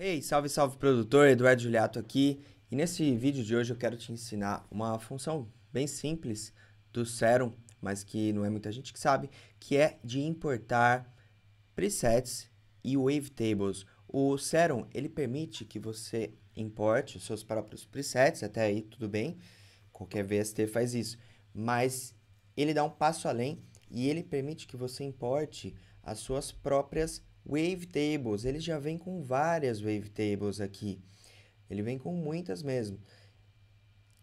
Hey, salve, salve produtor, Eduardo Juliato aqui. E nesse vídeo de hoje eu quero te ensinar uma função bem simples do Serum, mas que não é muita gente que sabe, que é de importar presets e wavetables. O Serum, ele permite que você importe os seus próprios presets, até aí tudo bem, qualquer VST faz isso, mas ele dá um passo além e ele permite que você importe as suas próprias Wavetables, ele já vem com várias Wavetables aqui. Ele vem com muitas mesmo.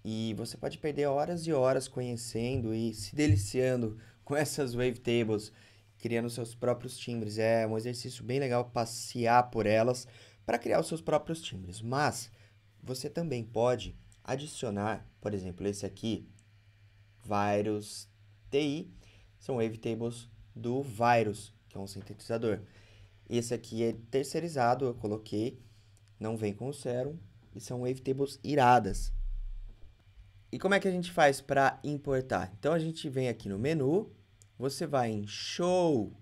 E você pode perder horas e horas conhecendo e se deliciando com essas Wavetables, criando seus próprios timbres. É um exercício bem legal passear por elas para criar os seus próprios timbres. Mas você também pode adicionar, por exemplo, esse aqui, Virus TI, são Wavetables do Virus, que é um sintetizador. Esse aqui é terceirizado, eu coloquei. Não vem com o serum. E são wavetables iradas. E como é que a gente faz para importar? Então a gente vem aqui no menu, você vai em show,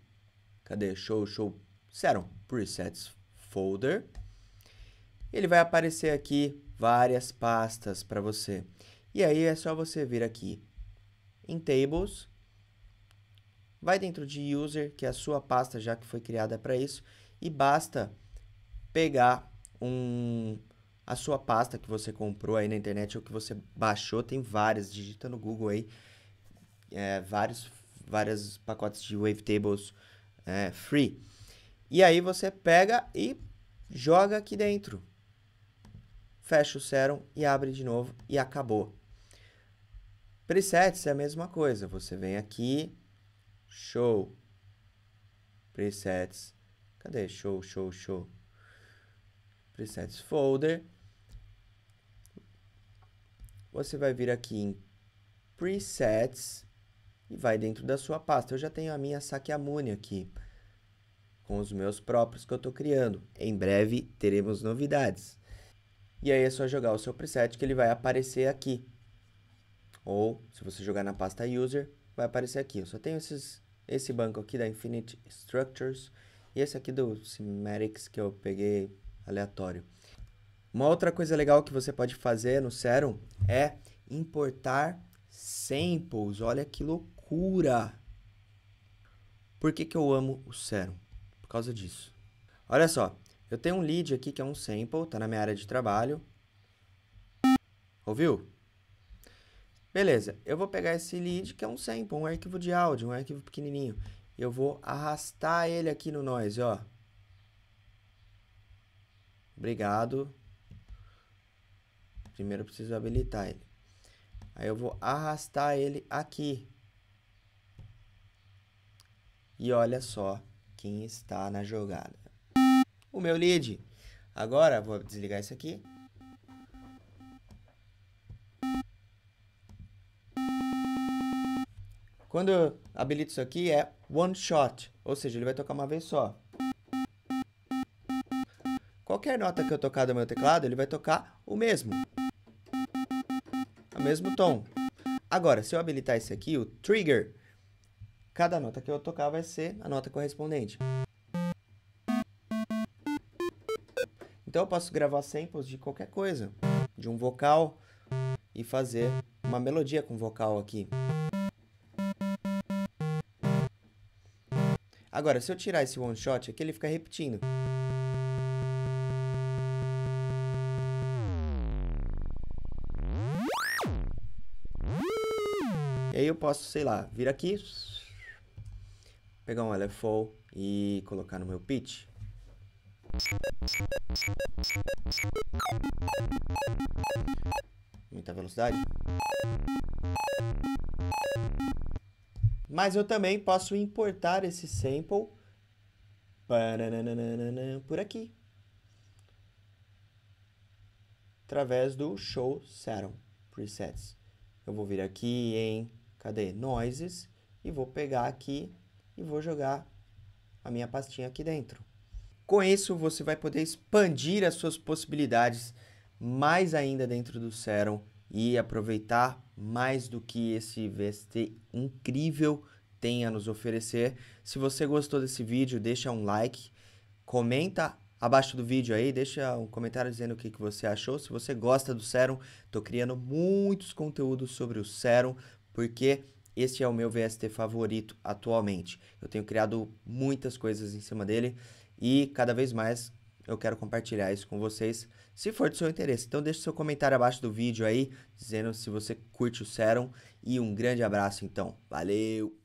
cadê? Show, show, serum, presets folder. Ele vai aparecer aqui várias pastas para você. E aí é só você vir aqui em tables vai dentro de user, que é a sua pasta já que foi criada para isso, e basta pegar um a sua pasta que você comprou aí na internet ou que você baixou, tem várias, digita no Google aí, é, vários, vários pacotes de Wavetables é, free. E aí você pega e joga aqui dentro. Fecha o serum e abre de novo e acabou. Presets é a mesma coisa, você vem aqui, Show. Presets. Cadê? Show, show, show. Presets folder. Você vai vir aqui em presets e vai dentro da sua pasta. Eu já tenho a minha Sakyamuni aqui com os meus próprios que eu estou criando. Em breve teremos novidades. E aí é só jogar o seu preset que ele vai aparecer aqui. Ou se você jogar na pasta user, vai aparecer aqui. Eu só tenho esses esse banco aqui da Infinite Structures e esse aqui do Cimetics que eu peguei aleatório. Uma outra coisa legal que você pode fazer no Serum é importar samples. Olha que loucura! Por que, que eu amo o Serum? Por causa disso. Olha só, eu tenho um lead aqui que é um sample, tá na minha área de trabalho. Ouviu? Beleza, eu vou pegar esse lead, que é um sample, um arquivo de áudio, um arquivo pequenininho. Eu vou arrastar ele aqui no noise, ó. Obrigado. Primeiro eu preciso habilitar ele. Aí eu vou arrastar ele aqui. E olha só quem está na jogada. O meu lead. Agora vou desligar isso aqui. Quando eu habilito isso aqui, é one shot, ou seja, ele vai tocar uma vez só. Qualquer nota que eu tocar do meu teclado, ele vai tocar o mesmo. O mesmo tom. Agora, se eu habilitar esse aqui, o trigger, cada nota que eu tocar vai ser a nota correspondente. Então eu posso gravar samples de qualquer coisa, de um vocal e fazer uma melodia com vocal aqui. Agora, se eu tirar esse one shot aqui, ele fica repetindo. E aí eu posso, sei lá, vir aqui, pegar um LFO e colocar no meu pitch. Muita velocidade. Mas eu também posso importar esse sample por aqui. Através do show Serum presets. Eu vou vir aqui em, cadê? Noises e vou pegar aqui e vou jogar a minha pastinha aqui dentro. Com isso, você vai poder expandir as suas possibilidades mais ainda dentro do Serum e aproveitar mais do que esse VST incrível tem a nos oferecer. Se você gostou desse vídeo, deixa um like, comenta abaixo do vídeo aí, deixa um comentário dizendo o que, que você achou. Se você gosta do Serum, tô criando muitos conteúdos sobre o Serum, porque este é o meu VST favorito atualmente. Eu tenho criado muitas coisas em cima dele e cada vez mais eu quero compartilhar isso com vocês, se for do seu interesse. Então deixe seu comentário abaixo do vídeo aí, dizendo se você curte o Serum e um grande abraço então. Valeu!